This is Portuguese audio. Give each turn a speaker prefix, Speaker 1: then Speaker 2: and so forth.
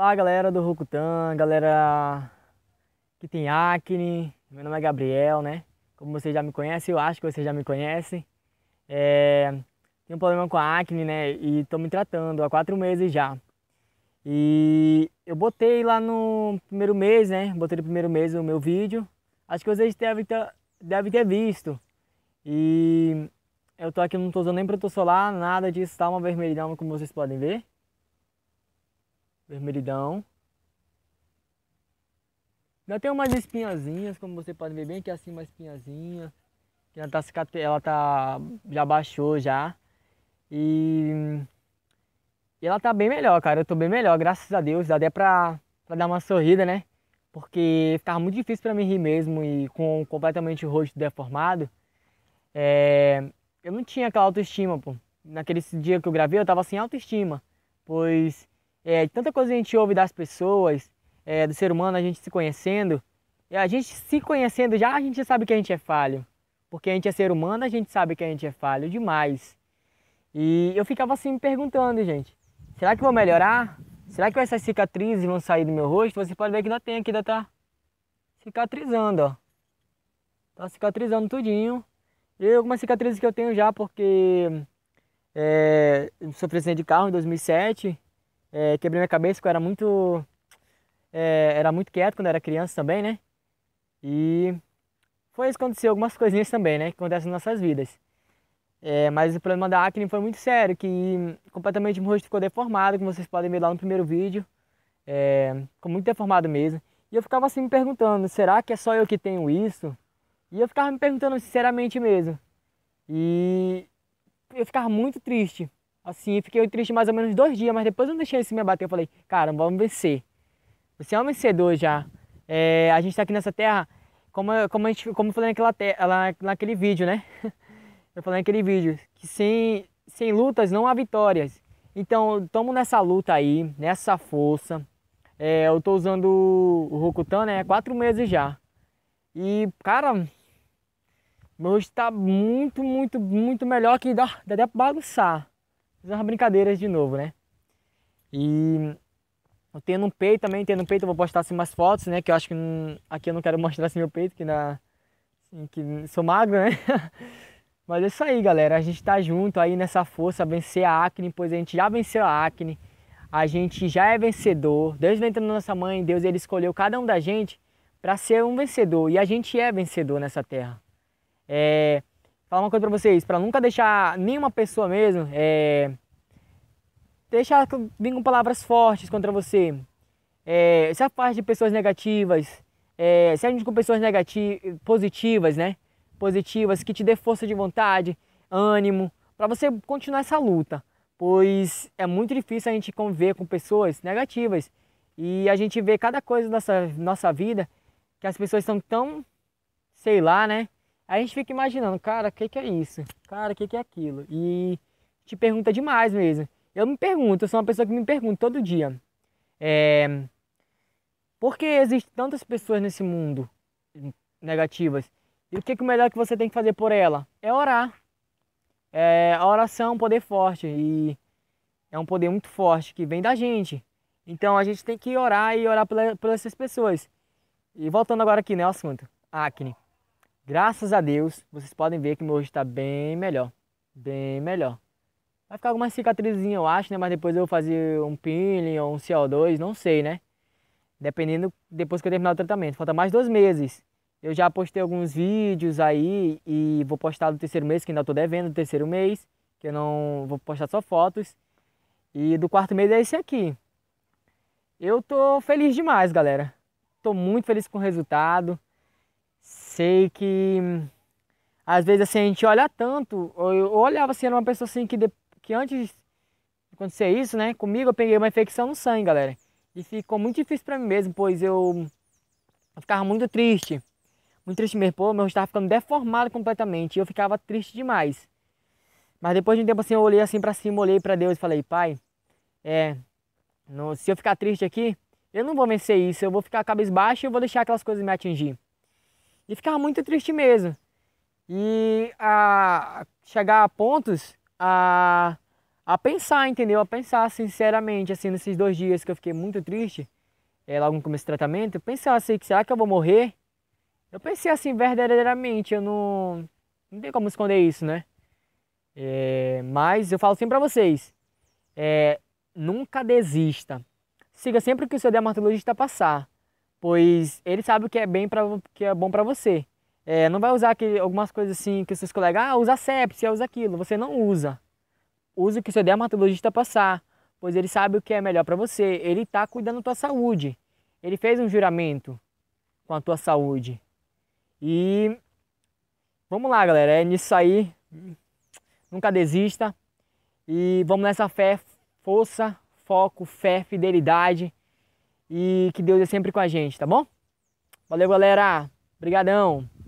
Speaker 1: Olá galera do Rokutan, galera que tem acne, meu nome é Gabriel, né? Como vocês já me conhecem, eu acho que vocês já me conhecem. É... Tenho um problema com a acne, né? E tô me tratando há quatro meses já. E eu botei lá no primeiro mês, né? Botei no primeiro mês o meu vídeo. Acho que vocês devem ter, devem ter visto. E eu tô aqui, não tô usando nem protetor solar, nada disso, tá uma vermelhidão como vocês podem ver vermelhidão. Ainda tem umas espinhazinhas, como você pode ver bem aqui assim, uma espinhazinha. Ela tá, ela tá, já baixou já. E, e ela tá bem melhor, cara. Eu tô bem melhor, graças a Deus. Dá até pra, pra dar uma sorrida, né? Porque ficava muito difícil pra mim rir mesmo e com completamente o rosto deformado. É, eu não tinha aquela autoestima, pô. Naquele dia que eu gravei, eu tava sem autoestima. Pois é, de tanta coisa que a gente ouve das pessoas, é, do ser humano, a gente se conhecendo, e a gente se conhecendo já, a gente já sabe que a gente é falho. Porque a gente é ser humano, a gente sabe que a gente é falho demais. E eu ficava assim me perguntando, gente, será que vou melhorar? Será que essas cicatrizes vão sair do meu rosto? Você pode ver que ainda tem aqui, ainda tá cicatrizando, ó. Tá cicatrizando tudinho. E algumas cicatrizes que eu tenho já, porque é, sou presidente de carro em 2007 é, quebrei minha cabeça porque eu era muito. É, era muito quieto quando era criança também, né? E foi isso que aconteceu, algumas coisinhas também, né? Que acontecem nas nossas vidas. É, mas o problema da acne foi muito sério, que completamente o rosto ficou deformado, como vocês podem ver lá no primeiro vídeo. É, ficou muito deformado mesmo. E eu ficava assim me perguntando, será que é só eu que tenho isso? E eu ficava me perguntando sinceramente mesmo. E eu ficava muito triste, assim, fiquei triste mais ou menos dois dias, mas depois eu não deixei isso me abater. Eu falei, cara, vamos vencer. Você é um vencedor já. É, a gente está aqui nessa terra, como, como, a gente, como eu falei naquela terra, naquele vídeo, né? Eu falei naquele vídeo, que sem, sem lutas não há vitórias. Então, estamos nessa luta aí, nessa força. É, eu tô usando o Rokutan, né? Quatro meses já. E, cara, meu rosto tá muito, muito, muito melhor que dá, dá até pra bagunçar. Essas brincadeiras de novo, né? E eu tenho um peito também, tendo um peito, eu vou postar assim umas fotos, né? Que eu acho que aqui eu não quero mostrar assim meu peito, que na assim, que sou magro, né? Mas é isso aí, galera. A gente tá junto aí nessa força vencer a acne, pois a gente já venceu a acne. A gente já é vencedor. Deus vem entrando na nossa mãe, Deus ele escolheu cada um da gente para ser um vencedor e a gente é vencedor nessa terra. É, falar uma coisa pra vocês, pra nunca deixar nenhuma pessoa mesmo, é, deixar vir com palavras fortes contra você. É, se afaste de pessoas negativas, é, se gente com pessoas negativas, positivas, né? Positivas, que te dê força de vontade, ânimo, para você continuar essa luta. Pois é muito difícil a gente conviver com pessoas negativas. E a gente vê cada coisa da nossa, nossa vida que as pessoas são tão, sei lá, né? A gente fica imaginando, cara, o que, que é isso? Cara, o que, que é aquilo? E te pergunta demais mesmo. Eu me pergunto, eu sou uma pessoa que me pergunta todo dia. É, por que existem tantas pessoas nesse mundo negativas? E o que, que o melhor que você tem que fazer por ela? É orar. É, a oração é um poder forte e é um poder muito forte que vem da gente. Então a gente tem que orar e orar essas pessoas. E voltando agora aqui né, ao assunto, acne. Graças a Deus, vocês podem ver que meu rosto está bem melhor. Bem melhor. Vai ficar alguma cicatrizinha eu acho, né? Mas depois eu vou fazer um peeling ou um CO2, não sei, né? Dependendo depois que eu terminar o tratamento. Falta mais dois meses. Eu já postei alguns vídeos aí e vou postar do terceiro mês, que ainda estou devendo no terceiro mês, que eu não vou postar só fotos. E do quarto mês é esse aqui. Eu tô feliz demais, galera. Tô muito feliz com o resultado sei que às vezes assim, a gente olha tanto, eu, eu olhava assim, era uma pessoa assim que, de, que antes de acontecer isso, né, comigo eu peguei uma infecção no sangue, galera. E ficou muito difícil para mim mesmo, pois eu, eu ficava muito triste. Muito triste mesmo, pô, meu estava ficando deformado completamente, eu ficava triste demais. Mas depois de um tempo assim, eu olhei assim para cima, olhei para Deus e falei, pai, é, no, se eu ficar triste aqui, eu não vou vencer isso, eu vou ficar baixa e eu vou deixar aquelas coisas me atingir. E ficava muito triste mesmo. E a chegar a pontos a, a pensar, entendeu? A pensar sinceramente, assim, nesses dois dias que eu fiquei muito triste, é, logo no começo do tratamento, eu pensei assim, será que eu vou morrer? Eu pensei assim, verdadeiramente, eu não, não tem como esconder isso, né? É, mas eu falo sempre pra vocês, é, nunca desista. Siga sempre o que o seu dermatologista passar pois ele sabe o que é bem para que é bom para você. É, não vai usar que, algumas coisas assim que seus colegas, ah, usa sepsia, usa aquilo. Você não usa. Use o que seu dermatologista passar, pois ele sabe o que é melhor para você. Ele está cuidando da tua saúde. Ele fez um juramento com a tua saúde. E vamos lá, galera. É nisso aí. Nunca desista. E vamos nessa fé, força, foco, fé, fidelidade e que Deus é sempre com a gente, tá bom? Valeu, galera. Obrigadão.